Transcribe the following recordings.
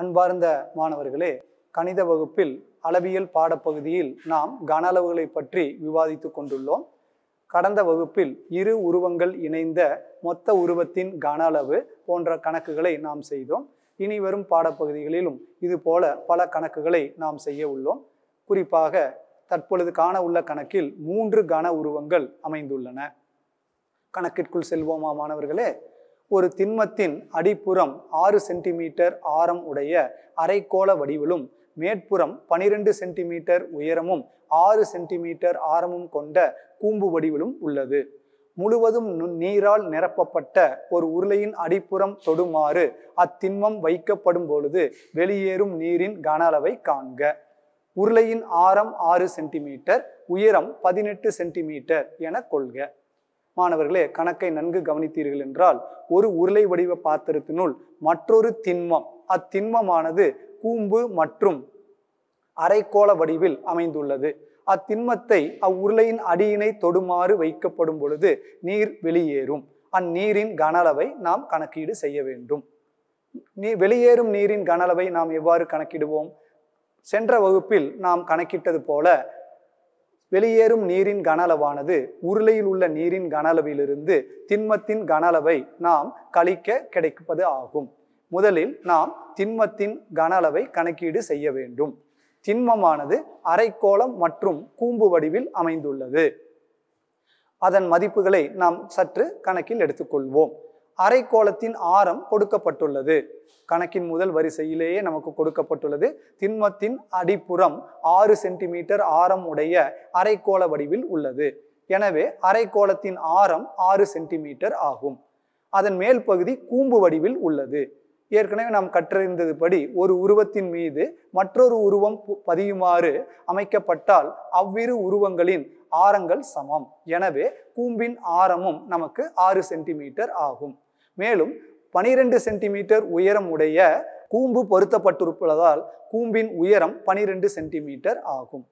அன்பார்ந்த மாணவர்களே கணித வகுப்பில் அளவியல் பாடப்பகுதியில் நாம் கன அளவுகளை பற்றி விவாதித்து கொண்டுள்ளோம் கடந்த வகுப்பில் இரு உருவங்கள் இணைந்த மொத்த உருவத்தின் கன அளவு போன்ற கணக்குகளை நாம் செய்தோம் இனி வரும் பாடப்பகுதிகளிலும் இது போல பல கணக்குகளை நாம் செய்ய உள்ளோம் குறிப்பாக தற்பொழுது காண உள்ள கணக்கில் மூன்று கன உருவங்கள் அமைந்துள்ளன கணக்கிற்குள் செல்வோமா மாணவர்களே ஒரு திண்மத்தின் அடிப்புறம் ஆறு சென்டிமீட்டர் ஆரம் உடைய அரைக்கோள வடிவிலும் மேற்புறம் பனிரெண்டு சென்டிமீட்டர் உயரமும் ஆறு சென்டிமீட்டர் ஆரமும் கொண்ட கூம்பு வடிவிலும் உள்ளது முழுவதும் நீரால் நிரப்பப்பட்ட ஒரு உருளையின் அடிப்புறம் தொடுமாறு அத்திண்மம் வைக்கப்படும் பொழுது வெளியேறும் நீரின் கன அளவை காண்க உருளையின் ஆரம் ஆறு சென்டிமீட்டர் உயரம் பதினெட்டு சென்டிமீட்டர் என கொள்க மாணவர்களே கணக்கை நன்கு கவனித்தீர்கள் என்றால் ஒரு உருளை வடிவ பாத்திரத்தினுள் மற்றொரு திண்மம் அத்திண்மமானது கூம்பு மற்றும் அரைக்கோள வடிவில் அமைந்துள்ளது அத்திண்மத்தை அவ்வுருளையின் அடியினை தொடுமாறு வைக்கப்படும் பொழுது நீர் வெளியேறும் அந்நீரின் கனளவை நாம் கணக்கீடு செய்ய வேண்டும் நீ வெளியேறும் நீரின் கனளவை நாம் எவ்வாறு கணக்கிடுவோம் சென்ற வகுப்பில் நாம் கணக்கிட்டது போல வெளியேறும் நீரின் கனளவானது உருளையில் உள்ள நீரின் கனளவிலிருந்து திண்மத்தின் கனளவை நாம் கழிக்க கிடைப்பது ஆகும் முதலில் நாம் திண்மத்தின் கனளவை கணக்கீடு செய்ய வேண்டும் திண்மமானது அரைக்கோளம் மற்றும் கூம்பு வடிவில் அமைந்துள்ளது அதன் மதிப்புகளை நாம் சற்று கணக்கில் எடுத்துக்கொள்வோம் அரைக்கோளத்தின் ஆரம் கொடுக்கப்பட்டுள்ளது கணக்கின் முதல் வரிசையிலேயே நமக்கு கொடுக்கப்பட்டுள்ளது திண்மத்தின் அடிப்புறம் ஆறு சென்டிமீட்டர் ஆரம் உடைய அரைக்கோள வடிவில் உள்ளது எனவே அரைக்கோளத்தின் ஆரம் ஆறு சென்டிமீட்டர் ஆகும் அதன் மேல் பகுதி கூம்பு வடிவில் உள்ளது ஏற்கனவே நாம் கற்றறிந்தது படி ஒரு உருவத்தின் மீது மற்றொரு உருவம் பதியுமாறு அமைக்கப்பட்டால் அவ்விரு உருவங்களின் ஆரங்கள் சமம் எனவே கூம்பின் ஆரமும் நமக்கு ஆறு சென்டிமீட்டர் ஆகும் மேலும் பனிரெண்டு சென்டிமீட்டர் உயரம் உடைய கூம்பு பொருத்தப்பட்டிருப்பதால் கூம்பின் உயரம் பனிரெண்டு சென்டிமீட்டர் ஆகும்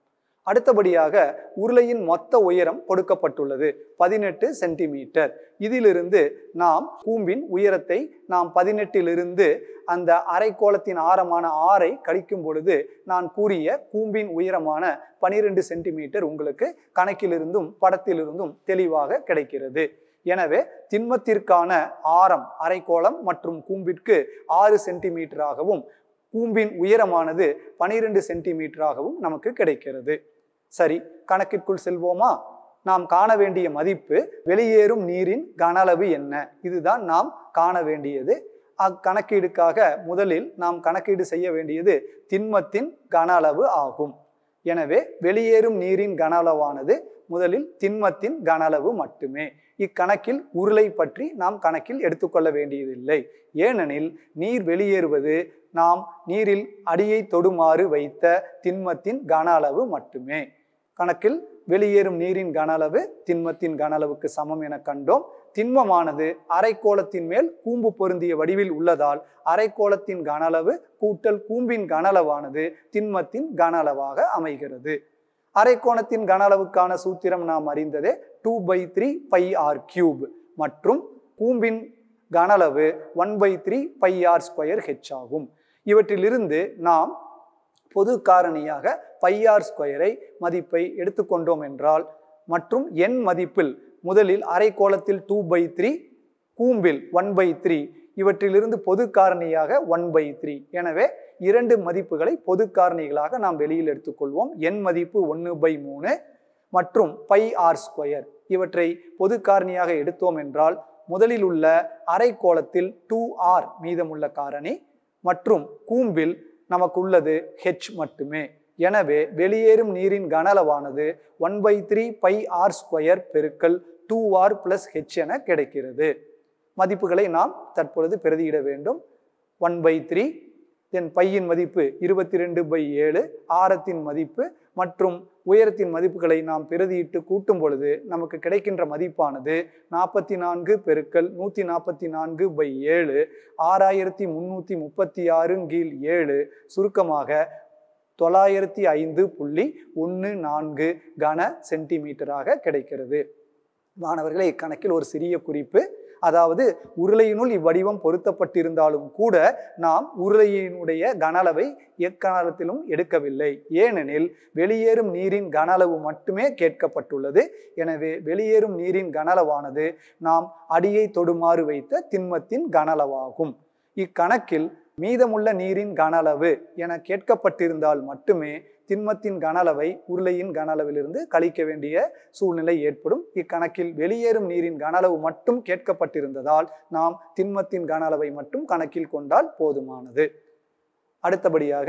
அடுத்தபடியாக உருளையின் மொத்த உயரம் கொடுக்கப்பட்டுள்ளது பதினெட்டு சென்டிமீட்டர் இதிலிருந்து நாம் கூம்பின் உயரத்தை நாம் பதினெட்டிலிருந்து அந்த அரைக்கோளத்தின் ஆரமான ஆறை கழிக்கும் பொழுது நான் கூறிய கூம்பின் உயரமான பனிரெண்டு சென்டிமீட்டர் உங்களுக்கு கணக்கிலிருந்தும் படத்திலிருந்தும் தெளிவாக கிடைக்கிறது எனவே திண்மத்திற்கான ஆரம் அரைக்கோளம் மற்றும் கூம்பிற்கு ஆறு சென்டிமீட்டராகவும் கூம்பின் உயரமானது பனிரெண்டு சென்டிமீட்டராகவும் நமக்கு கிடைக்கிறது சரி கணக்கிற்குள் செல்வோமா நாம் காண வேண்டிய மதிப்பு வெளியேறும் நீரின் கன அளவு என்ன இதுதான் நாம் காண வேண்டியது அக்கணக்கீடுக்காக முதலில் நாம் கணக்கீடு செய்ய வேண்டியது திண்மத்தின் கன அளவு ஆகும் எனவே வெளியேறும் நீரின் கன அளவானது முதலில் திண்மத்தின் கன அளவு மட்டுமே இக்கணக்கில் உருளை பற்றி நாம் கணக்கில் எடுத்துக்கொள்ள வேண்டியதில்லை ஏனெனில் நீர் வெளியேறுவது நாம் நீரில் அடியை தொடுமாறு வைத்த திண்மத்தின் கன அளவு மட்டுமே கணக்கில் வெளியேறும் நீரின் கன அளவு திண்மத்தின் கன அளவுக்கு சமம் என கண்டோம் திண்மமானது அரைக்கோளத்தின் மேல் கூம்பு பொருந்திய வடிவில் உள்ளதால் அரைக்கோளத்தின் கன அளவு கூட்டல் கூம்பின் கன அளவானது திண்மத்தின் கன அளவாக அமைகிறது அரைக்கோணத்தின் கன அளவுக்கான சூத்திரம் நாம் அறிந்தது two by three pi R cube மற்றும் கூம்பின் கன அளவு one by three pi R square H ஆகும் இவற்றிலிருந்து நாம் பொது காரணியாக பை ஆர் ஸ்கொயரை மதிப்பை எடுத்துக்கொண்டோம் என்றால் மற்றும் எண் மதிப்பில் முதலில் அரைக்கோளத்தில் டூ பை த்ரீ கூம்பில் ஒன் பை த்ரீ இவற்றிலிருந்து பொது காரணியாக ஒன் பை த்ரீ எனவே இரண்டு மதிப்புகளை பொது காரணிகளாக நாம் வெளியில் எடுத்துக்கொள்வோம் என் மதிப்பு ஒன்று பை மூணு மற்றும் பை ஆர் ஸ்கொயர் இவற்றை பொது காரணியாக எடுத்தோம் என்றால் முதலில் உள்ள அரைக்கோளத்தில் டூ ஆர் மீதமுள்ள காரணி மற்றும் கூம்பில் நமக்கு உள்ளது ஹெச் மட்டுமே எனவே வெளியேறும் நீரின் கனளவானது one by three pi R square பெருக்கல் டூ ஆர் பிளஸ் ஹெச் என கிடைக்கிறது மதிப்புகளை நாம் தற்பொழுது பிரதியிட வேண்டும் ஒன் பை த்ரீ என் பையின் மதிப்பு இருபத்தி ரெண்டு பை ஏழு ஆரத்தின் மதிப்பு மற்றும் உயரத்தின் மதிப்புகளை நாம் பிரதியிட்டு கூட்டும் பொழுது நமக்கு கிடைக்கின்ற மதிப்பானது நாற்பத்தி நான்கு பெருக்கல் நூற்றி நாற்பத்தி நான்கு பை ஏழு ஆறாயிரத்தி முந்நூற்றி முப்பத்தி ஆறு கீழ் ஏழு சுருக்கமாக தொள்ளாயிரத்தி ஐந்து புள்ளி ஒன்று நான்கு கன சென்டிமீட்டராக கிடைக்கிறது மாணவர்களை இக்கணக்கில் ஒரு சிறிய குறிப்பு அதாவது உருளையினுள் இவ்வடிவம் பொருத்தப்பட்டிருந்தாலும் கூட நாம் உருளையினுடைய கன அளவை எடுக்கவில்லை ஏனெனில் வெளியேறும் நீரின் கன அளவு மட்டுமே கேட்கப்பட்டுள்ளது எனவே வெளியேறும் நீரின் கன அளவானது நாம் அடியை தொடுமாறு வைத்த திண்மத்தின் கன அளவாகும் இக்கணக்கில் மீதமுள்ள நீரின் கன அளவு என கேட்கப்பட்டிருந்தால் மட்டுமே திண்மத்தின் கன அளவை உருளையின் கன அளவிலிருந்து கழிக்க வேண்டிய சூழ்நிலை ஏற்படும் இக்கணக்கில் வெளியேறும் நீரின் கன அளவு மட்டும் கேட்கப்பட்டிருந்ததால் நாம் திண்மத்தின் கன அளவை மட்டும் கணக்கில் கொண்டால் போதுமானது அடுத்தபடியாக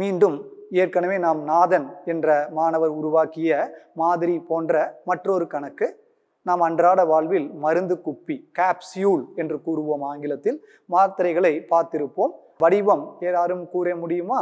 மீண்டும் ஏற்கனவே நாம் நாதன் என்ற மாணவர் உருவாக்கிய மாதிரி போன்ற மற்றொரு கணக்கு நாம் அன்றாட வாழ்வில் மருந்து குப்பி கேப்சியூல் என்று கூறுவோம் ஆங்கிலத்தில் மாத்திரைகளை பார்த்திருப்போம் வடிவம் யாரும் கூற முடியுமா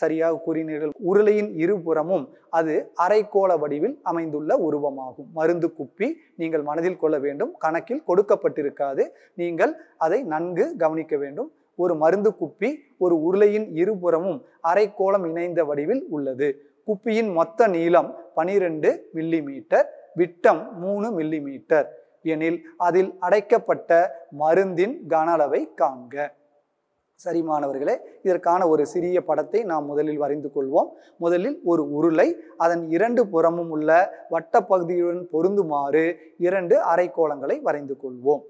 சரியாக கூறினீர்கள் உருளையின் இருபுறமும் அது அரைக்கோள வடிவில் அமைந்துள்ள உருவமாகும் மருந்து குப்பி நீங்கள் மனதில் கொள்ள வேண்டும் கணக்கில் கொடுக்கப்பட்டிருக்காது நீங்கள் அதை நன்கு கவனிக்க வேண்டும் ஒரு மருந்து குப்பி ஒரு உருளையின் இருபுறமும் அரைக்கோளம் இணைந்த வடிவில் உள்ளது குப்பியின் மொத்த நீளம் பனிரெண்டு மில்லி மீட்டர் விட்டம் மூணு மில்லி மீட்டர் எனில் அதில் அடைக்கப்பட்ட மருந்தின் கன அளவை காண்க சரி மாணவர்களே இதற்கான ஒரு சிறிய படத்தை நாம் முதலில் வரைந்து கொள்வோம் முதலில் ஒரு உருளை அதன் இரண்டு புறமும் உள்ள வட்டப்பகுதியுடன் பொருந்துமாறு இரண்டு அரைக்கோளங்களை வரைந்து கொள்வோம்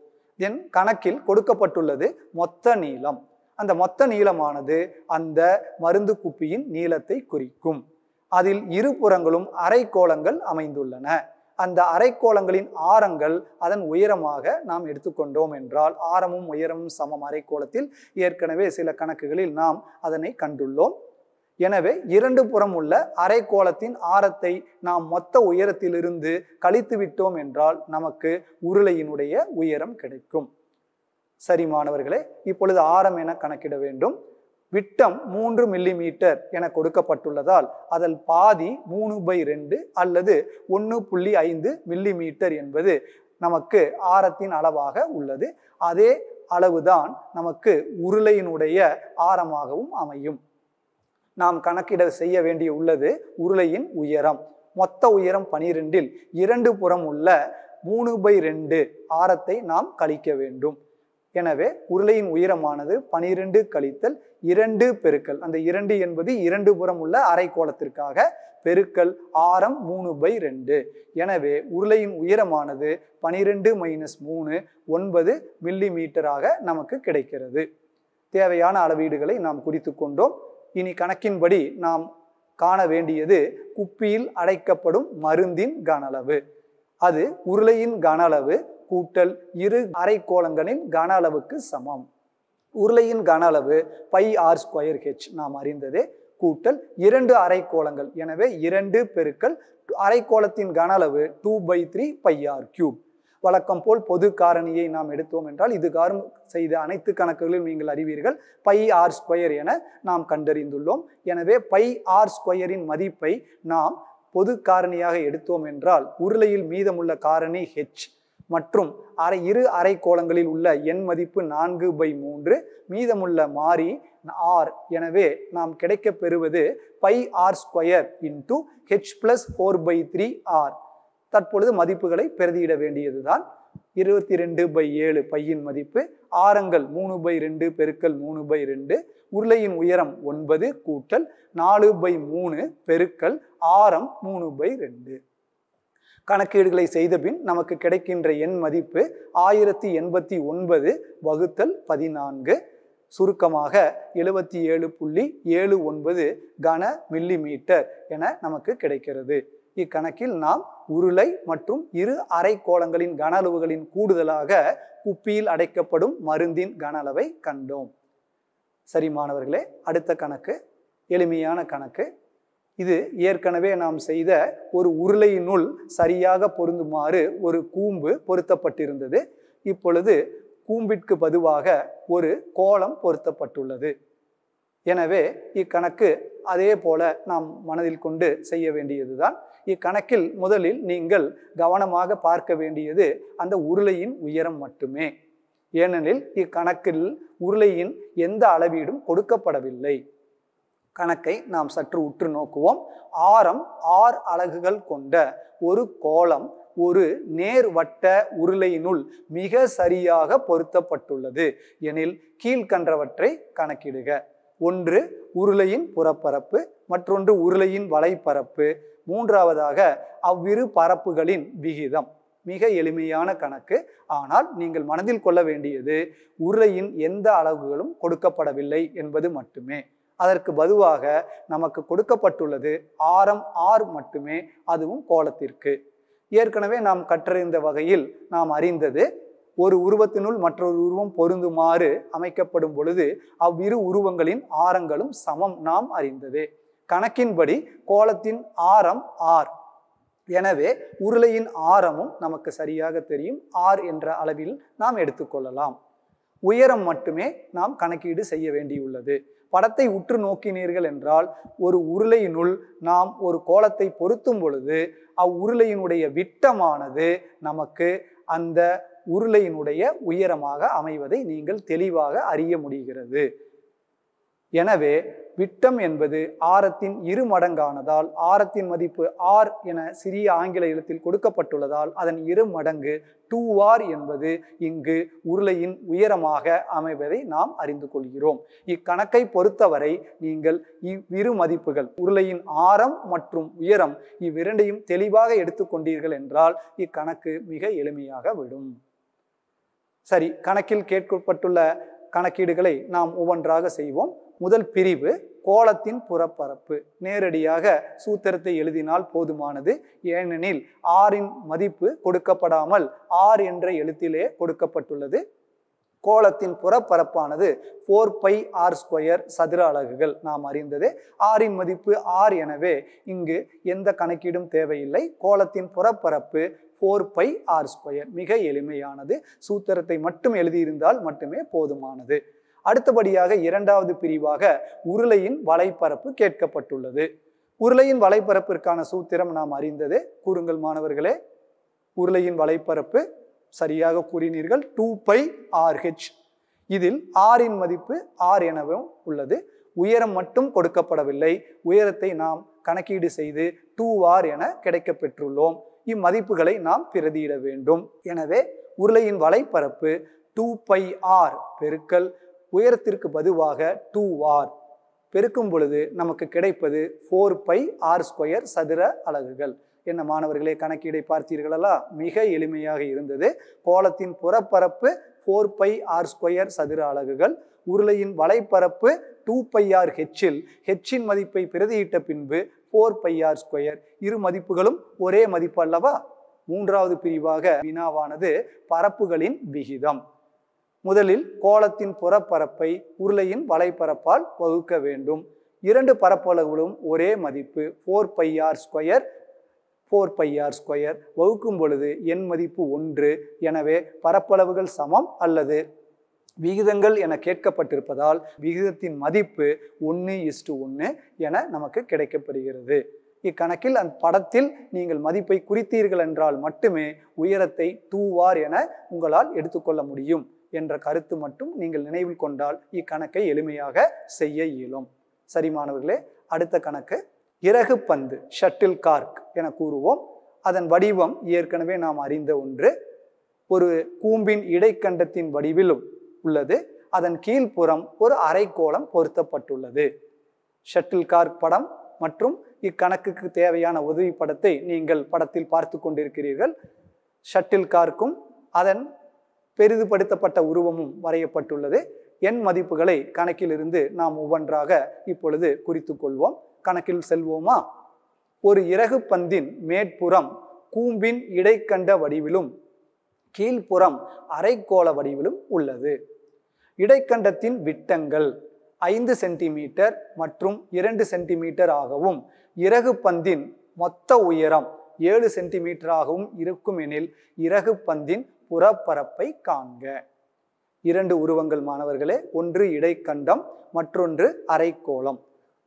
என் கணக்கில் கொடுக்கப்பட்டுள்ளது மொத்த நீளம் அந்த மொத்த நீளமானது அந்த மருந்து குப்பியின் நீளத்தை குறிக்கும் அதில் இருபுறங்களும் அரைக்கோளங்கள் அமைந்துள்ளன அந்த அரைக்கோளங்களின் ஆரங்கள் அதன் உயரமாக நாம் எடுத்துக்கொண்டோம் என்றால் ஆரமும் உயரமும் சமம் அரைக்கோளத்தில் ஏற்கனவே சில கணக்குகளில் நாம் அதனை கண்டுள்ளோம் எனவே இரண்டு புறம் உள்ள அரைக்கோளத்தின் ஆரத்தை நாம் மொத்த உயரத்திலிருந்து கழித்து விட்டோம் என்றால் நமக்கு உருளையினுடைய உயரம் கிடைக்கும் சரி மாணவர்களே இப்பொழுது ஆரம் என கணக்கிட வேண்டும் விட்டம் மூன்று மில்லிமீட்டர் என கொடுக்கப்பட்டுள்ளதால் அதன் பாதி மூணு பை ரெண்டு அல்லது ஒன்று புள்ளி ஐந்து மில்லிமீட்டர் என்பது நமக்கு ஆரத்தின் அளவாக உள்ளது அதே அளவுதான் நமக்கு உருளையினுடைய ஆரமாகவும் அமையும் நாம் கணக்கிட செய்ய வேண்டிய உள்ளது உருளையின் உயரம் மொத்த உயரம் பனிரெண்டில் இரண்டு புறம் உள்ள மூணு பை ரெண்டு ஆரத்தை நாம் கழிக்க வேண்டும் எனவே உருளையின் உயரமானது பனிரெண்டு கழித்தல் இரண்டு பெருக்கல் அந்த இரண்டு என்பது இரண்டு புறம் உள்ள அரைக்கோளத்திற்காக பெருக்கல் ஆரம் மூணு பை ரெண்டு எனவே உருளையின் உயரமானது பனிரெண்டு மைனஸ் மூணு ஒன்பது மில்லி மீட்டராக நமக்கு கிடைக்கிறது தேவையான அளவீடுகளை நாம் குறித்து கொண்டோம் இனி கணக்கின்படி நாம் காண வேண்டியது குப்பியில் அடைக்கப்படும் மருந்தின் கனளவு அது உருளையின் கனளவு கூட்டல் இரு அரைக்கோளங்களின் கன அளவுக்கு சமம் உருளையின் கன அளவு பை ஆர் ஸ்கொயர் ஹெச் நாம் அறிந்தது கூட்டல் இரண்டு அரைக்கோளங்கள் எனவே இரண்டு பெருக்கள் அரைக்கோளத்தின் கன அளவு two by three pi R cube வழக்கம் போல் பொது காரணியை நாம் எடுத்தோம் என்றால் இது காரம் செய்த அனைத்து கணக்குகளிலும் நீங்கள் அறிவீர்கள் பை ஆர் ஸ்கொயர் என நாம் கண்டறிந்துள்ளோம் எனவே பை ஆர் ஸ்கொயரின் மதிப்பை நாம் பொது காரணியாக எடுத்தோம் என்றால் உருளையில் மீதமுள்ள காரணி ஹெச் மற்றும் அரை இரு அரை கோளங்களில் உள்ள எண் மதிப்பு நான்கு பை மூன்று மீதமுள்ள மாறி ஆர் எனவே நாம் கிடைக்க பெறுவது pi R square into H plus four by three R தற்பொழுது மதிப்புகளை பிரதியிட வேண்டியதுதான் இருபத்தி ரெண்டு பை ஏழு பையின் மதிப்பு ஆரங்கள் மூணு பை ரெண்டு பெருக்கல் மூணு பை ரெண்டு உருளையின் உயரம் ஒன்பது கூட்டல் நாலு பை மூணு பெருக்கல் ஆரம் மூணு பை ரெண்டு கணக்கீடுகளை செய்த பின் நமக்கு கிடைக்கின்ற எண் மதிப்பு ஆயிரத்தி எண்பத்தி ஒன்பது வகுத்தல் பதினான்கு சுருக்கமாக எழுபத்தி ஏழு புள்ளி ஏழு ஒன்பது கன மில்லி மீட்டர் என நமக்கு கிடைக்கிறது இக்கணக்கில் நாம் உருளை மற்றும் இரு அரைக்கோளங்களின் கன அளவுகளின் கூடுதலாக குப்பியில் அடைக்கப்படும் மருந்தின் கன அளவை கண்டோம் சரி மாணவர்களே அடுத்த கணக்கு எளிமையான கணக்கு இது ஏற்கனவே நாம் செய்த ஒரு உருளையினுள் சரியாக பொருந்துமாறு ஒரு கூம்பு பொருத்தப்பட்டிருந்தது இப்பொழுது கூம்பிற்கு பதிவாக ஒரு கோலம் பொருத்தப்பட்டுள்ளது எனவே இக்கணக்கு அதே போல நாம் மனதில் கொண்டு செய்ய வேண்டியதுதான் இக்கணக்கில் முதலில் நீங்கள் கவனமாக பார்க்க வேண்டியது அந்த உருளையின் உயரம் மட்டுமே ஏனெனில் இக்கணக்கில் உருளையின் எந்த அளவீடும் கொடுக்கப்படவில்லை கணக்கை நாம் சற்று உற்று நோக்குவோம் ஆரம் ஆறு அலகுகள் கொண்ட ஒரு கோலம் ஒரு நேர் வட்ட உருளையினுள் மிக சரியாக பொருத்தப்பட்டுள்ளது எனில் கீழ்கன்றவற்றை கணக்கிடுக ஒன்று உருளையின் புறப்பரப்பு மற்றொன்று உருளையின் வலைப்பரப்பு மூன்றாவதாக அவ்விரு பரப்புகளின் விகிதம் மிக எளிமையான கணக்கு ஆனால் நீங்கள் மனதில் கொள்ள வேண்டியது உருளையின் எந்த அளவுகளும் கொடுக்கப்படவில்லை என்பது மட்டுமே அதற்கு பதுவாக நமக்கு கொடுக்கப்பட்டுள்ளது ஆரம் ஆறு மட்டுமே அதுவும் கோலத்திற்கு ஏற்கனவே நாம் கற்றறிந்த வகையில் நாம் அறிந்தது ஒரு உருவத்தினுள் மற்றொரு உருவம் பொருந்துமாறு அமைக்கப்படும் பொழுது அவ்விரு உருவங்களின் ஆரங்களும் சமம் நாம் அறிந்தது கணக்கின்படி கோலத்தின் ஆரம் ஆர் எனவே உருளையின் ஆரமும் நமக்கு சரியாக தெரியும் ஆர் என்ற அளவில் நாம் எடுத்துக்கொள்ளலாம் உயரம் மட்டுமே நாம் கணக்கீடு செய்ய வேண்டியுள்ளது படத்தை உற்று நோக்கினீர்கள் என்றால் ஒரு உருளையினுள் நாம் ஒரு கோலத்தை பொருத்தும் பொழுது அவ்வுருளையினுடைய விட்டமானது நமக்கு அந்த உருளையினுடைய உயரமாக அமைவதை நீங்கள் தெளிவாக அறிய முடிகிறது எனவே விட்டம் என்பது ஆரத்தின் இரு மடங்கானதால் ஆரத்தின் மதிப்பு ஆர் என சிறிய ஆங்கில எழுத்தில் கொடுக்கப்பட்டுள்ளதால் அதன் இரு மடங்கு டூ ஆர் என்பது இங்கு உருளையின் உயரமாக அமைவதை நாம் அறிந்து கொள்கிறோம் இக்கணக்கை பொறுத்தவரை நீங்கள் இவ்விரு மதிப்புகள் உருளையின் ஆரம் மற்றும் உயரம் இவ்விரண்டையும் தெளிவாக எடுத்துக்கொண்டீர்கள் என்றால் இக்கணக்கு மிக எளிமையாக விடும் சரி கணக்கில் கேட்கப்பட்டுள்ள கணக்கீடுகளை நாம் ஒவ்வொன்றாக செய்வோம் முதல் பிரிவு கோலத்தின் புறப்பரப்பு நேரடியாக சூத்திரத்தை எழுதினால் போதுமானது ஏனெனில் ஆரின் மதிப்பு கொடுக்கப்படாமல் ஆர் என்ற எழுத்திலே கொடுக்கப்பட்டுள்ளது கோலத்தின் புறப்பரப்பானது ஃபோர் பை ஆர் ஸ்கொயர் சதுர அலகுகள் நாம் அறிந்தது ஆரின் மதிப்பு ஆர் எனவே இங்கு எந்த கணக்கீடும் தேவையில்லை கோலத்தின் புறப்பரப்பு ஃபோர் பை ஆர் ஸ்கொயர் மிக எளிமையானது சூத்திரத்தை மட்டும் எழுதியிருந்தால் மட்டுமே போதுமானது அடுத்தபடியாக இரண்டாவது பிரிவாக உருளையின் வலைப்பரப்பு கேட்கப்பட்டுள்ளது உருளையின் வலைப்பரப்பிற்கான சூத்திரம் நாம் அறிந்தது கூறுங்கள் மாணவர்களே உருளையின் வலைப்பரப்பு சரியாக கூறினீர்கள் டூ பை ஆர்ஹெச் இதில் ஆரின் மதிப்பு ஆர் எனவும் உள்ளது உயரம் மட்டும் கொடுக்கப்படவில்லை உயரத்தை நாம் கணக்கீடு செய்து டூ ஆர் என கிடைக்க பெற்றுள்ளோம் இம்மதிப்புகளை நாம் பிரதியிட வேண்டும் எனவே உருளையின் வலைப்பரப்பு டூ பை ஆர் பெருக்கல் உயரத்திற்கு பதிவாக டூ ஆர் பெருக்கும் பொழுது நமக்கு கிடைப்பது ஃபோர் பை ஆர் ஸ்கொயர் சதுர அலகுகள் என்ன மாணவர்களே கணக்கீடை பார்த்தீர்களா மிக எளிமையாக இருந்தது கோலத்தின் புறப்பரப்பு ஃபோர் பை ஆர் ஸ்கொயர் சதுர அலகுகள் உருளையின் வலைப்பரப்பு டூ பை ஆர் ஹெச்சில் ஹெச்சின் மதிப்பை பிரதியிட்ட பின்பு ஃபோர் பை ஆர் ஸ்கொயர் இரு மதிப்புகளும் ஒரே மதிப்பு அல்லவா மூன்றாவது பிரிவாக வினாவானது பரப்புகளின் விகிதம் முதலில் கோலத்தின் புறப்பரப்பை உருளையின் வலைப்பரப்பால் வகுக்க வேண்டும் இரண்டு பரப்பளவுகளும் ஒரே மதிப்பு four pi R square four pi R square வகுக்கும் பொழுது எண் மதிப்பு ஒன்று எனவே பரப்பளவுகள் சமம் அல்லது விகிதங்கள் என கேட்கப்பட்டிருப்பதால் விகிதத்தின் மதிப்பு ஒன்று இஸ்டு ஒன்று என நமக்கு கிடைக்கப்படுகிறது இக்கணக்கில் அந்த படத்தில் நீங்கள் மதிப்பை குறித்தீர்கள் என்றால் மட்டுமே உயரத்தை தூவார் என உங்களால் எடுத்துக்கொள்ள முடியும் என்ற கருத்து மட்டும் நீங்கள் நினைவில் கொண்டால் இக்கணக்கை எளிமையாக செய்ய இயலும் சரி மாணவர்களே அடுத்த கணக்கு இறகு பந்து ஷட்டில் கார்க் என கூறுவோம் அதன் வடிவம் ஏற்கனவே நாம் அறிந்த ஒன்று ஒரு கூம்பின் இடைக்கண்டத்தின் வடிவிலும் உள்ளது அதன் கீழ்ப்புறம் ஒரு அரைக்கோளம் பொருத்தப்பட்டுள்ளது ஷட்டில் கார்க் படம் மற்றும் இக்கணக்குக்கு தேவையான உதவி படத்தை நீங்கள் படத்தில் பார்த்து கொண்டிருக்கிறீர்கள் ஷட்டில் கார்க்கும் அதன் பெரிதுபடுத்தப்பட்ட உருவமும் வரையப்பட்டுள்ளது எண் மதிப்புகளை கணக்கிலிருந்து நாம் ஒவ்வொன்றாக இப்பொழுது குறித்து கொள்வோம் கணக்கில் செல்வோமா ஒரு இறகு பந்தின் மேற்புறம் கூம்பின் இடைக்கண்ட வடிவிலும் கீழ்ப்புறம் அரைக்கோள வடிவிலும் உள்ளது இடைக்கண்டத்தின் விட்டங்கள் ஐந்து சென்டிமீட்டர் மற்றும் இரண்டு சென்டிமீட்டர் ஆகவும் இறகு பந்தின் மொத்த உயரம் ஏழு சென்டிமீட்டராகவும் இருக்கும் எனில் இறகு பந்தின் புறப்பரப்பை காண்க இரண்டு உருவங்கள் மாணவர்களே ஒன்று இடைக்கண்டம் மற்றொன்று அரைக்கோளம்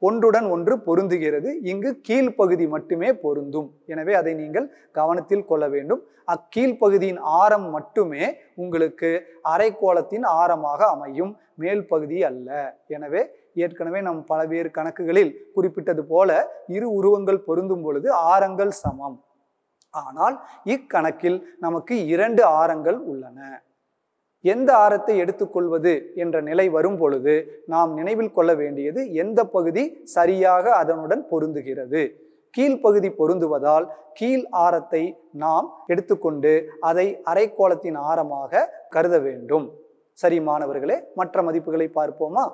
ஒன்றுடன் ஒன்று பொருந்துகிறது இங்கு கீழ்ப்பகுதி மட்டுமே பொருந்தும் எனவே அதை நீங்கள் கவனத்தில் கொள்ள வேண்டும் அக்கீழ்ப்பகுதியின் ஆரம் மட்டுமே உங்களுக்கு அரைக்கோளத்தின் ஆரமாக அமையும் மேல் பகுதி அல்ல எனவே ஏற்கனவே நம் வேறு கணக்குகளில் குறிப்பிட்டது போல இரு உருவங்கள் பொருந்தும் பொழுது ஆரங்கள் சமம் ஆனால் இக்கணக்கில் நமக்கு இரண்டு ஆரங்கள் உள்ளன எந்த ஆரத்தை எடுத்துக்கொள்வது என்ற நிலை வரும் பொழுது நாம் நினைவில் கொள்ள வேண்டியது எந்த பகுதி சரியாக அதனுடன் பொருந்துகிறது கீழ்ப்பகுதி பொருந்துவதால் கீழ் ஆரத்தை நாம் எடுத்துக்கொண்டு அதை அரைக்கோளத்தின் ஆரமாக கருத வேண்டும் சரி மாணவர்களே மற்ற மதிப்புகளை பார்ப்போமா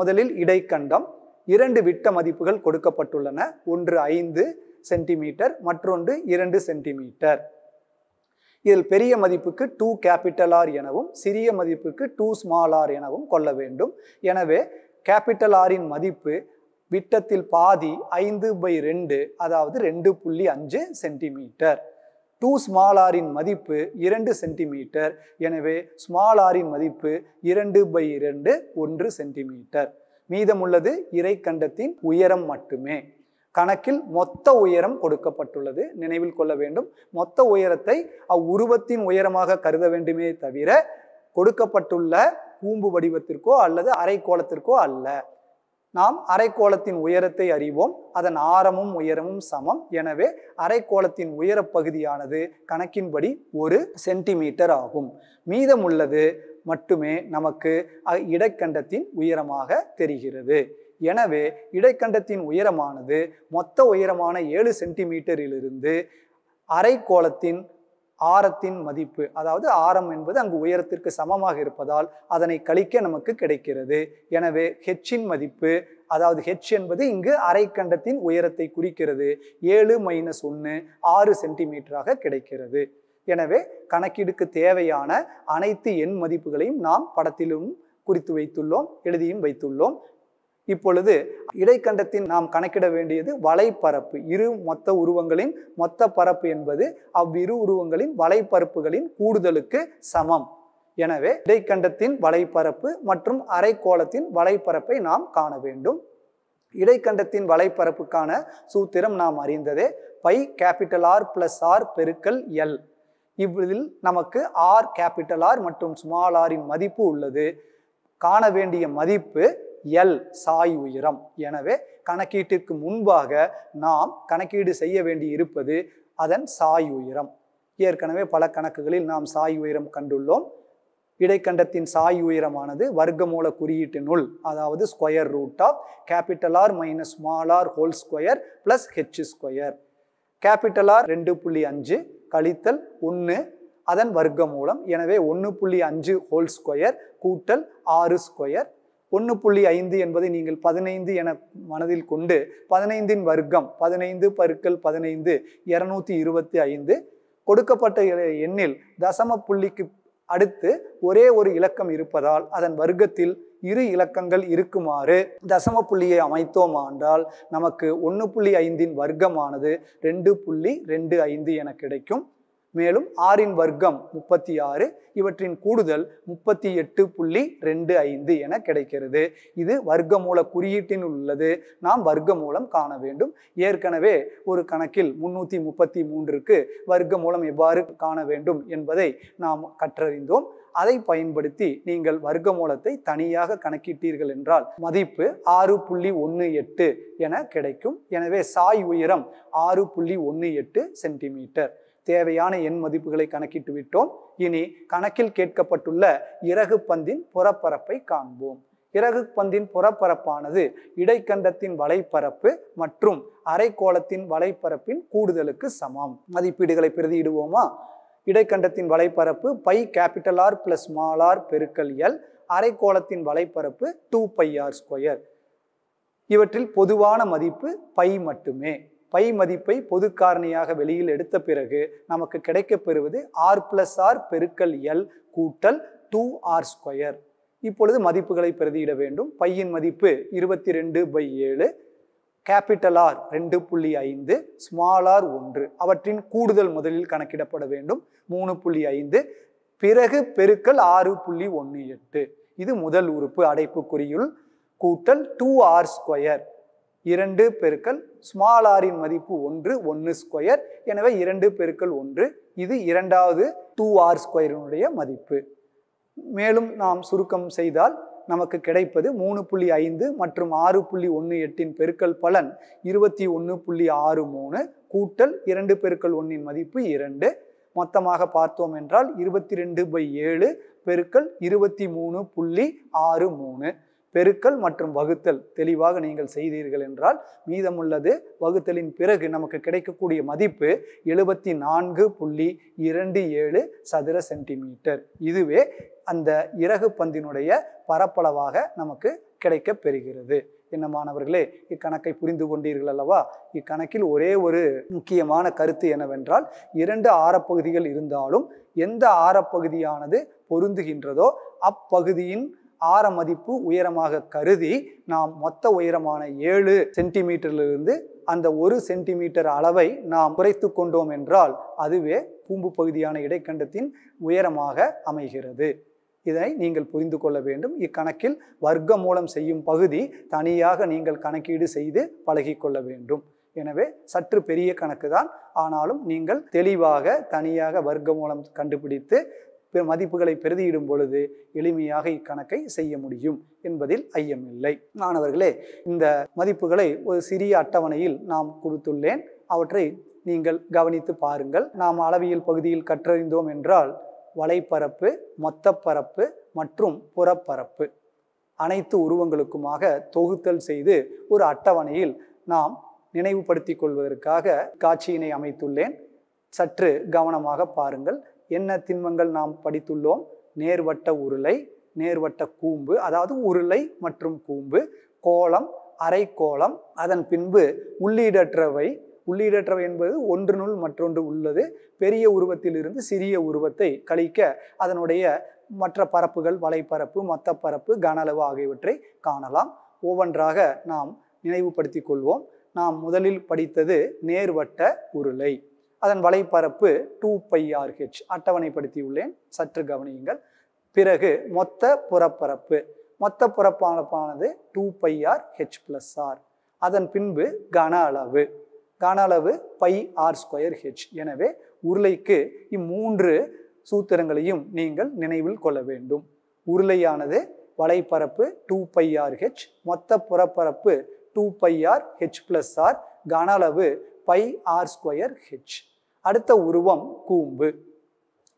முதலில் இடைக்கண்டம் இரண்டு விட்ட மதிப்புகள் கொடுக்கப்பட்டுள்ளன ஒன்று ஐந்து சென்டிமீட்டர் மற்றொன்று இரண்டு சென்டிமீட்டர் இதில் பெரிய மதிப்புக்கு டூ கேபிட்டல் ஆர் எனவும் சிறிய மதிப்புக்கு டூ ஸ்மால் ஆர் எனவும் கொள்ள வேண்டும் எனவே கேபிட்டல் ஆரின் மதிப்பு விட்டத்தில் பாதி ஐந்து பை ரெண்டு அதாவது ரெண்டு புள்ளி அஞ்சு சென்டிமீட்டர் டூ ஸ்மால் ஆரின் மதிப்பு இரண்டு சென்டிமீட்டர் எனவே ஸ்மால் ஆரின் மதிப்பு இரண்டு பை இரண்டு ஒன்று சென்டிமீட்டர் மீதமுள்ளது இறைக்கண்டத்தின் உயரம் மட்டுமே கணக்கில் மொத்த உயரம் கொடுக்கப்பட்டுள்ளது நினைவில் கொள்ள வேண்டும் மொத்த உயரத்தை அவ்வுருவத்தின் உயரமாக கருத வேண்டுமே தவிர கொடுக்கப்பட்டுள்ள கூம்பு வடிவத்திற்கோ அல்லது அரைக்கோளத்திற்கோ அல்ல நாம் அரைக்கோளத்தின் உயரத்தை அறிவோம் அதன் ஆரமும் உயரமும் சமம் எனவே அரைக்கோளத்தின் உயரப்பகுதியானது கணக்கின்படி ஒரு சென்டிமீட்டர் ஆகும் மீதமுள்ளது மட்டுமே நமக்கு இடைக்கண்டத்தின் உயரமாக தெரிகிறது எனவே இடைக்கண்டத்தின் உயரமானது மொத்த உயரமான ஏழு சென்டிமீட்டரிலிருந்து அரைக்கோளத்தின் ஆரத்தின் மதிப்பு அதாவது ஆரம் என்பது அங்கு உயரத்திற்கு சமமாக இருப்பதால் அதனை கழிக்க நமக்கு கிடைக்கிறது எனவே ஹெச்சின் மதிப்பு அதாவது ஹெச் என்பது இங்கு அரைக்கண்டத்தின் உயரத்தை குறிக்கிறது ஏழு மைனஸ் ஒன்று ஆறு சென்டிமீட்டராக கிடைக்கிறது எனவே கணக்கீடுக்கு தேவையான அனைத்து எண் மதிப்புகளையும் நாம் படத்திலும் குறித்து வைத்துள்ளோம் எழுதியும் வைத்துள்ளோம் இப்பொழுது இடைக்கண்டத்தின் நாம் கணக்கிட வேண்டியது வலைப்பரப்பு இரு மொத்த உருவங்களின் மொத்த பரப்பு என்பது அவ்விரு உருவங்களின் வலைப்பரப்புகளின் கூடுதலுக்கு சமம் எனவே இடைக்கண்டத்தின் வலைப்பரப்பு மற்றும் அரைக்கோளத்தின் வலைப்பரப்பை நாம் காண வேண்டும் இடைக்கண்டத்தின் வலைப்பரப்புக்கான சூத்திரம் நாம் அறிந்ததே pi capital R plus R பெருக்கல் எல் இவ்வளில் நமக்கு ஆர் கேபிட்டல் ஆர் மற்றும் ஸ்மால் ஆரின் மதிப்பு உள்ளது காண வேண்டிய மதிப்பு எல் சாய் உயரம் எனவே கணக்கீட்டிற்கு முன்பாக நாம் கணக்கீடு செய்ய வேண்டி இருப்பது அதன் சாய் உயரம் ஏற்கனவே பல கணக்குகளில் நாம் சாய் உயரம் கண்டுள்ளோம் இடைக்கண்டத்தின் சாய் உயரமானது வர்க்கமூல நூல் அதாவது square root of capital R minus small R whole square plus H square capital R ரெண்டு புள்ளி அஞ்சு கழித்தல் ஒன்று அதன் வர்க்க மூலம் எனவே ஒன்று புள்ளி அஞ்சு ஹோல் ஸ்கொயர் கூட்டல் ஆறு ஸ்கொயர் ஒன்று புள்ளி ஐந்து என்பதை நீங்கள் பதினைந்து என மனதில் கொண்டு பதினைந்தின் வர்க்கம் பதினைந்து பருக்கள் பதினைந்து இரநூத்தி இருபத்தி ஐந்து கொடுக்கப்பட்ட எண்ணில் தசம புள்ளிக்கு அடுத்து ஒரே ஒரு இலக்கம் இருப்பதால் அதன் வர்க்கத்தில் இரு இலக்கங்கள் இருக்குமாறு தசம புள்ளியை அமைத்தோம் நமக்கு ஒன்று புள்ளி ஐந்தின் வர்க்கமானது ரெண்டு புள்ளி ரெண்டு ஐந்து என கிடைக்கும் மேலும் ஆறின் வர்க்கம் முப்பத்தி ஆறு இவற்றின் கூடுதல் முப்பத்தி எட்டு புள்ளி ரெண்டு ஐந்து என கிடைக்கிறது இது வர்க்க மூல குறியீட்டின் உள்ளது நாம் வர்க்க மூலம் காண வேண்டும் ஏற்கனவே ஒரு கணக்கில் முன்னூற்றி முப்பத்தி மூன்றுக்கு வர்க்க மூலம் எவ்வாறு காண வேண்டும் என்பதை நாம் கற்றறிந்தோம் அதை பயன்படுத்தி நீங்கள் வர்க்க மூலத்தை தனியாக கணக்கிட்டீர்கள் என்றால் மதிப்பு ஆறு புள்ளி ஒன்று எட்டு என கிடைக்கும் எனவே சாய் உயரம் ஆறு புள்ளி ஒன்று எட்டு சென்டிமீட்டர் தேவையான எண் மதிப்புகளை கணக்கிட்டு விட்டோம் இனி கணக்கில் கேட்கப்பட்டுள்ள இறகு பந்தின் புறப்பரப்பை காண்போம் இறகு பந்தின் புறப்பரப்பானது இடைக்கண்டத்தின் வலைப்பரப்பு மற்றும் அரைக்கோளத்தின் வலைப்பரப்பின் கூடுதலுக்கு சமம் மதிப்பீடுகளை பிரதியிடுவோமா இடைக்கண்டத்தின் வலைப்பரப்பு பை கேபிட்டல் ஆர் பிளஸ் மாலார் ஆர் பெருக்கல் எல் அரைக்கோளத்தின் வலைப்பரப்பு டூ பை ஆர் ஸ்கொயர் இவற்றில் பொதுவான மதிப்பு பை மட்டுமே பை மதிப்பை பொது காரணியாக வெளியில் எடுத்த பிறகு நமக்கு கிடைக்கப்பெறுவது ஆர் பிளஸ் ஆர் பெருக்கல் எல் கூட்டல் டூ ஆர் ஸ்கொயர் இப்பொழுது மதிப்புகளை பிரதியிட வேண்டும் பையின் மதிப்பு இருபத்தி ரெண்டு பை ஏழு கேபிட்டல் ஆர் ரெண்டு புள்ளி ஐந்து ஸ்மால் ஆர் ஒன்று அவற்றின் கூடுதல் முதலில் கணக்கிடப்பட வேண்டும் மூணு புள்ளி ஐந்து பிறகு பெருக்கல் ஆறு புள்ளி ஒன்று எட்டு இது முதல் உறுப்பு அடைப்புக்குறியுள் கூட்டல் டூ ஆர் ஸ்கொயர் இரண்டு பெருக்கல் ஸ்மால் ஆரின் மதிப்பு ஒன்று ஒன்று ஸ்கொயர் எனவே இரண்டு பெருக்கல் ஒன்று இது இரண்டாவது டூ ஆர் ஸ்கொயரினுடைய மதிப்பு மேலும் நாம் சுருக்கம் செய்தால் நமக்கு கிடைப்பது மூணு புள்ளி ஐந்து மற்றும் ஆறு புள்ளி ஒன்று எட்டின் பெருக்கல் பலன் இருபத்தி ஒன்று புள்ளி ஆறு மூணு கூட்டல் இரண்டு பெருக்கல் ஒன்றின் மதிப்பு இரண்டு மொத்தமாக பார்த்தோம் என்றால் இருபத்தி ரெண்டு பை ஏழு பெருக்கல் இருபத்தி மூணு புள்ளி ஆறு மூணு பெருக்கல் மற்றும் வகுத்தல் தெளிவாக நீங்கள் செய்தீர்கள் என்றால் மீதமுள்ளது வகுத்தலின் பிறகு நமக்கு கிடைக்கக்கூடிய மதிப்பு எழுபத்தி நான்கு புள்ளி இரண்டு ஏழு சதுர சென்டிமீட்டர் இதுவே அந்த இறகு பந்தினுடைய பரப்பளவாக நமக்கு கிடைக்கப் பெறுகிறது என்ன மாணவர்களே இக்கணக்கை புரிந்து கொண்டீர்கள் அல்லவா இக்கணக்கில் ஒரே ஒரு முக்கியமான கருத்து என்னவென்றால் இரண்டு ஆரப்பகுதிகள் இருந்தாலும் எந்த ஆரப்பகுதியானது பொருந்துகின்றதோ அப்பகுதியின் ஆர மதிப்பு உயரமாக கருதி நாம் மொத்த உயரமான ஏழு சென்டிமீட்டரிலிருந்து அந்த ஒரு சென்டிமீட்டர் அளவை நாம் குறைத்து கொண்டோம் என்றால் அதுவே பூம்பு பகுதியான இடைக்கண்டத்தின் உயரமாக அமைகிறது இதை நீங்கள் புரிந்து கொள்ள வேண்டும் இக்கணக்கில் வர்க்க மூலம் செய்யும் பகுதி தனியாக நீங்கள் கணக்கீடு செய்து பழகிக்கொள்ள வேண்டும் எனவே சற்று பெரிய கணக்கு தான் ஆனாலும் நீங்கள் தெளிவாக தனியாக வர்க்க மூலம் கண்டுபிடித்து பிற மதிப்புகளை பிரதியிடும் பொழுது எளிமையாக இக்கணக்கை செய்ய முடியும் என்பதில் ஐயமில்லை மாணவர்களே இந்த மதிப்புகளை ஒரு சிறிய அட்டவணையில் நாம் கொடுத்துள்ளேன் அவற்றை நீங்கள் கவனித்து பாருங்கள் நாம் அளவியல் பகுதியில் கற்றறிந்தோம் என்றால் வலைப்பரப்பு மொத்தப்பரப்பு மற்றும் புறப்பரப்பு அனைத்து உருவங்களுக்குமாக தொகுத்தல் செய்து ஒரு அட்டவணையில் நாம் நினைவுபடுத்திக் கொள்வதற்காக காட்சியினை அமைத்துள்ளேன் சற்று கவனமாக பாருங்கள் என்ன திண்மங்கள் நாம் படித்துள்ளோம் நேர்வட்ட உருளை நேர்வட்ட கூம்பு அதாவது உருளை மற்றும் கூம்பு கோலம் அரைக்கோளம் அதன் பின்பு உள்ளீடற்றவை உள்ளீடற்றவை என்பது நூல் மற்றொன்று உள்ளது பெரிய உருவத்திலிருந்து சிறிய உருவத்தை கழிக்க அதனுடைய மற்ற பரப்புகள் வலைப்பரப்பு மொத்த பரப்பு கன அளவு ஆகியவற்றை காணலாம் ஒவ்வொன்றாக நாம் நினைவுபடுத்திக் கொள்வோம் நாம் முதலில் படித்தது நேர்வட்ட உருளை அதன் வலைப்பரப்பு டூ பை ஆர்ஹெச் அட்டவணைப்படுத்தியுள்ளேன் சற்று கவனியுங்கள் பிறகு மொத்த புறப்பரப்பு மொத்த புறப்பரப்பானது two pi R H plus R அதன் பின்பு கன அளவு கன அளவு பை ஆர் ஸ்கொயர் ஹெச் எனவே உருளைக்கு இம்மூன்று சூத்திரங்களையும் நீங்கள் நினைவில் கொள்ள வேண்டும் உருளையானது வலைப்பரப்பு டூ பை ஆர் ஹெச் மொத்த புறப்பரப்பு two pi R H plus R கன அளவு பை ஆர் ஸ்கொயர் ஹெச் அடுத்த உருவம் கூம்பு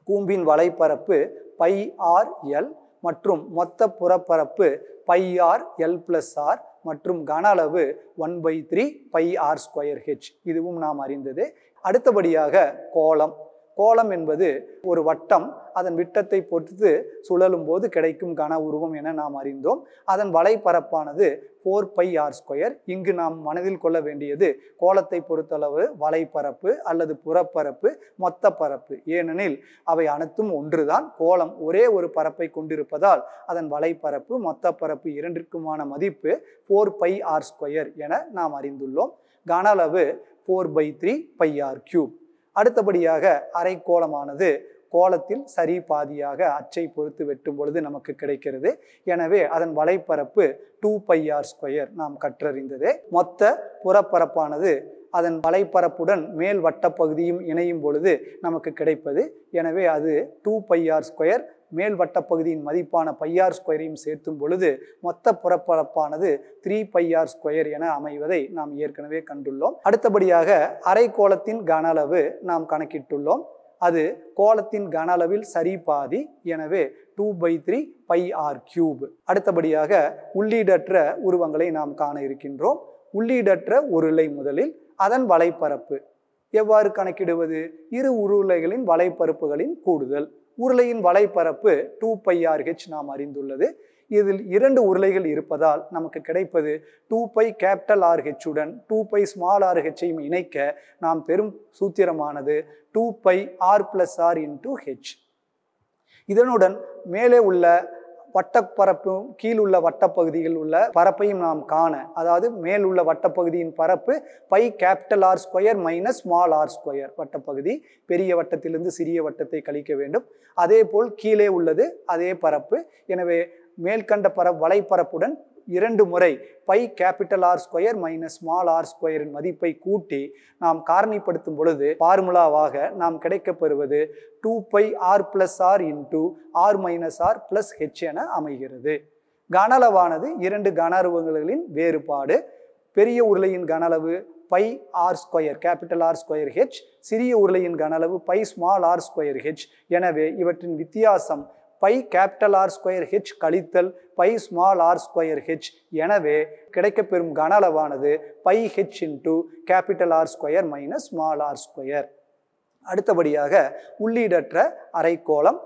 கூம்பின் வலைப்பரப்பு பை ஆர் எல் மற்றும் மொத்த புறப்பரப்பு pi R L plus R மற்றும் கன அளவு one by three pi R square H இதுவும் நாம் அறிந்தது அடுத்தபடியாக கோலம் கோலம் என்பது ஒரு வட்டம் அதன் விட்டத்தை பொறுத்து சுழலும் போது கிடைக்கும் கன உருவம் என நாம் அறிந்தோம் அதன் வலைப்பரப்பானது ஃபோர் பை ஆர் ஸ்கொயர் இங்கு நாம் மனதில் கொள்ள வேண்டியது கோலத்தை பொறுத்தளவு வலைப்பரப்பு அல்லது புறப்பரப்பு மொத்த பரப்பு ஏனெனில் அவை அனைத்தும் ஒன்றுதான் கோலம் ஒரே ஒரு பரப்பை கொண்டிருப்பதால் அதன் வலைப்பரப்பு மொத்த பரப்பு இரண்டிற்குமான மதிப்பு ஃபோர் பை ஆர் ஸ்கொயர் என நாம் அறிந்துள்ளோம் கன அளவு four by three pi R cube அடுத்தபடியாக அரைக்கோளமானது கோலத்தில் சரி பாதியாக அச்சை பொறுத்து வெட்டும் பொழுது நமக்கு கிடைக்கிறது எனவே அதன் வலைப்பரப்பு டூ பை ஆர் ஸ்கொயர் நாம் கற்றறிந்தது மொத்த புறப்பரப்பானது அதன் வலைப்பரப்புடன் மேல் வட்டப்பகுதியும் இணையும் பொழுது நமக்கு கிடைப்பது எனவே அது டூ பை ஆர் ஸ்கொயர் மேல் பகுதியின் மதிப்பான பையார் ஸ்கொயரையும் சேர்த்தும் பொழுது மொத்த புறப்பரப்பானது த்ரீ பையார் ஸ்கொயர் என அமைவதை நாம் ஏற்கனவே கண்டுள்ளோம் அடுத்தபடியாக அரைக்கோளத்தின் கன அளவு நாம் கணக்கிட்டுள்ளோம் அது கோலத்தின் கன அளவில் சரி பாதி எனவே two by three pi R cube அடுத்தபடியாக உள்ளீடற்ற உருவங்களை நாம் காண இருக்கின்றோம் உள்ளீடற்ற உருளை முதலில் அதன் வலைப்பரப்பு எவ்வாறு கணக்கிடுவது இரு உருளைகளின் வலைப்பரப்புகளின் கூடுதல் உருளையின் வலைப்பரப்பு டூ பை ஆர் ஹெச் நாம் அறிந்துள்ளது இதில் இரண்டு உருளைகள் இருப்பதால் நமக்கு கிடைப்பது டூ பை கேபிட்டல் ஹெச்சுடன் டூ பை ஸ்மால் ஆர்ஹெச்சையும் இணைக்க நாம் பெரும் சூத்திரமானது two pi R plus R into H இதனுடன் மேலே உள்ள வட்டப்பரப்பும் கீழ் உள்ள வட்டப்பகுதியில் உள்ள பரப்பையும் நாம் காண அதாவது மேல் உள்ள வட்டப்பகுதியின் பரப்பு pi capital R square minus small R square வட்டப்பகுதி பெரிய வட்டத்திலிருந்து சிறிய வட்டத்தை கழிக்க வேண்டும் அதே போல் கீழே உள்ளது அதே பரப்பு எனவே மேல்கண்ட பர வலைப்பரப்புடன் இரண்டு முறை pi capital R square minus small R ஸ்கொயரின் மதிப்பை கூட்டி நாம் காரணிப்படுத்தும் பொழுது பார்முலாவாக நாம் கிடைக்கப்பெறுவது two pi R plus R into R minus R plus H என அமைகிறது கனளவானது இரண்டு கன வேறுபாடு பெரிய உருளையின் கனளவு pi R square capital R square H சிறிய உருளையின் கனளவு pi small R square H எனவே இவற்றின் வித்தியாசம் pi capital R square H கழித்தல் pi small R square H எனவே கிடைக்கப்பெறும் கன அளவானது pi H into capital R square minus small R square அடுத்தபடியாக உள்ளீடற்ற அரைக்கோளம்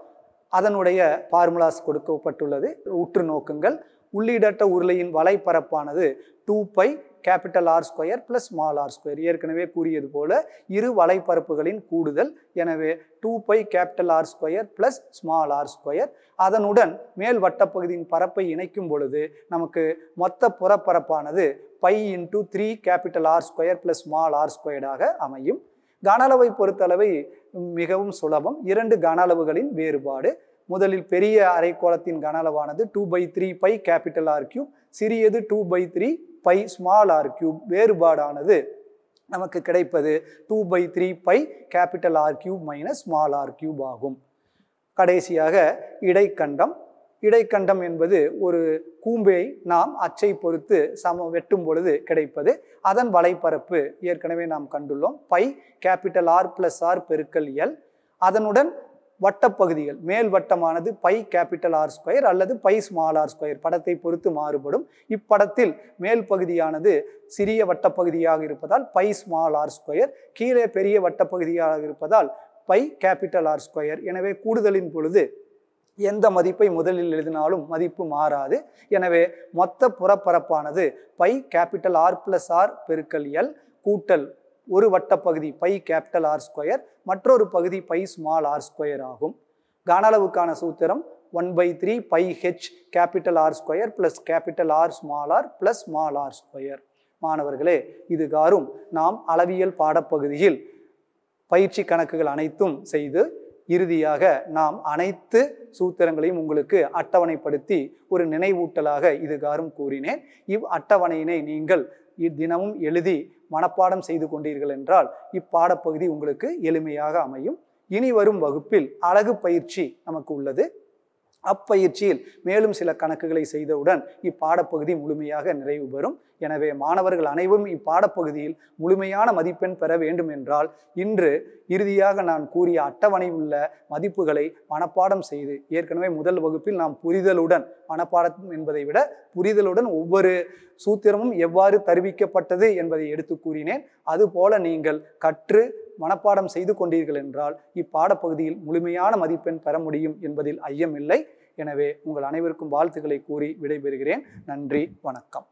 அதனுடைய ஃபார்முலாஸ் கொடுக்கப்பட்டுள்ளது உற்று நோக்குங்கள் உள்ளீடற்ற உருளையின் வலைப்பரப்பானது two pi capital R square plus small R square ஏற்கனவே கூறியது போல இரு வலைப்பரப்புகளின் கூடுதல் எனவே two pi capital R square plus small R square அதனுடன் மேல் வட்டப்பகுதியின் பரப்பை இணைக்கும் பொழுது நமக்கு மொத்த புறப்பரப்பானது pi into three capital R square plus small R ஸ்கொயர்டாக அமையும் கன அளவை பொறுத்தளவை மிகவும் சுலபம் இரண்டு கன அளவுகளின் வேறுபாடு முதலில் பெரிய அரைக்கோளத்தின் கன அளவானது two by three pi capital R cube சிறியது two by three pi small R cube வேறுபாடானது நமக்கு கிடைப்பது two by three pi capital R cube minus small R cube ஆகும் கடைசியாக இடைக்கண்டம் இடைக்கண்டம் என்பது ஒரு கூம்பை நாம் அச்சை பொறுத்து சம வெட்டும் பொழுது கிடைப்பது அதன் வலைப்பரப்பு ஏற்கனவே நாம் கண்டுள்ளோம் pi capital R plus R பெருக்கல் எல் அதனுடன் வட்டப்பகுதிகள் மேல் வட்டமானது பை கேபிட்டல் ஆர் ஸ்கொயர் அல்லது பை ஸ்மால் ஆர் ஸ்கொயர் படத்தை பொறுத்து மாறுபடும் இப்படத்தில் மேல் பகுதியானது சிறிய வட்டப்பகுதியாக இருப்பதால் பை ஸ்மால் ஆர் ஸ்கொயர் கீழே பெரிய வட்டப்பகுதியாக இருப்பதால் பை கேபிட்டல் ஆர் ஸ்கொயர் எனவே கூடுதலின் பொழுது எந்த மதிப்பை முதலில் எழுதினாலும் மதிப்பு மாறாது எனவே மொத்த புறப்பரப்பானது pi capital R plus R பெருக்கல் எல் கூட்டல் ஒரு வட்ட பகுதி பை கேபிட்டல் ஆர் ஸ்கொயர் மற்றொரு பகுதி பை ஸ்மால் ஆர் ஸ்கொயர் ஆகும் அளவுக்கான சூத்திரம் one by three pi H capital R square plus capital R small R plus small R square மாணவர்களே காரும் நாம் அளவியல் பாடப்பகுதியில் பயிற்சி கணக்குகள் அனைத்தும் செய்து இறுதியாக நாம் அனைத்து சூத்திரங்களையும் உங்களுக்கு அட்டவணைப்படுத்தி ஒரு நினைவூட்டலாக காரும் கூறினேன் இவ் அட்டவணையினை நீங்கள் இத்தினமும் எழுதி மனப்பாடம் செய்து கொண்டீர்கள் என்றால் இப்பாடப்பகுதி உங்களுக்கு எளிமையாக அமையும் இனி வரும் வகுப்பில் அழகு பயிற்சி நமக்கு உள்ளது அப்பயிற்சியில் மேலும் சில கணக்குகளை செய்தவுடன் இப்பாடப்பகுதி முழுமையாக நிறைவு பெறும் எனவே மாணவர்கள் அனைவரும் இப்பாடப்பகுதியில் முழுமையான மதிப்பெண் பெற வேண்டும் என்றால் இன்று இறுதியாக நான் கூறிய அட்டவணை உள்ள மதிப்புகளை மனப்பாடம் செய்து ஏற்கனவே முதல் வகுப்பில் நாம் புரிதலுடன் மனப்பாடம் என்பதை விட புரிதலுடன் ஒவ்வொரு சூத்திரமும் எவ்வாறு தருவிக்கப்பட்டது என்பதை எடுத்து கூறினேன் அதுபோல நீங்கள் கற்று மனப்பாடம் செய்து கொண்டீர்கள் என்றால் இப்பாடப்பகுதியில் முழுமையான மதிப்பெண் பெற முடியும் என்பதில் ஐயமில்லை எனவே உங்கள் அனைவருக்கும் வாழ்த்துக்களை கூறி விடைபெறுகிறேன் நன்றி வணக்கம்